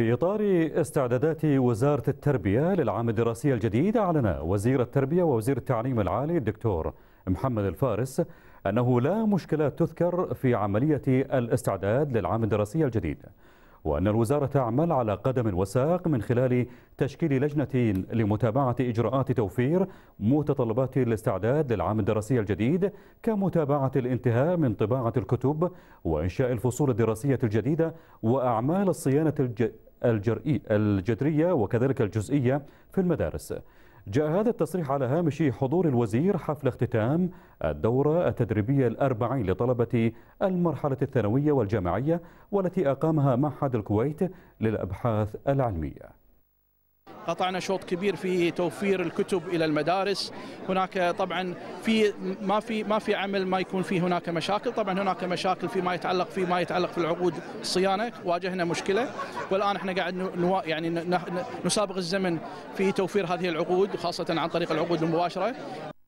في إطار استعدادات وزارة التربية للعام الدراسي الجديد أعلن وزير التربية ووزير التعليم العالي الدكتور محمد الفارس أنه لا مشكلات تذكر في عملية الاستعداد للعام الدراسي الجديد وأن الوزارة تعمل على قدم وساق من خلال تشكيل لجنة لمتابعة إجراءات توفير متطلبات الاستعداد للعام الدراسي الجديد كمتابعة الانتهاء من طباعة الكتب وإنشاء الفصول الدراسية الجديدة وأعمال الصيانة الجرئي الجذرية وكذلك الجزئية في المدارس جاء هذا التصريح على هامش حضور الوزير حفل اختتام الدورة التدريبية الأربعين لطلبة المرحلة الثانوية والجامعية والتي أقامها معهد الكويت للأبحاث العلمية قطعنا شوط كبير في توفير الكتب الى المدارس هناك طبعا في ما في ما في عمل ما يكون في هناك مشاكل طبعا هناك مشاكل فيما يتعلق فيما يتعلق في العقود الصيانه واجهنا مشكله والان احنا قاعد نوا يعني نسابق الزمن في توفير هذه العقود خاصه عن طريق العقود المباشره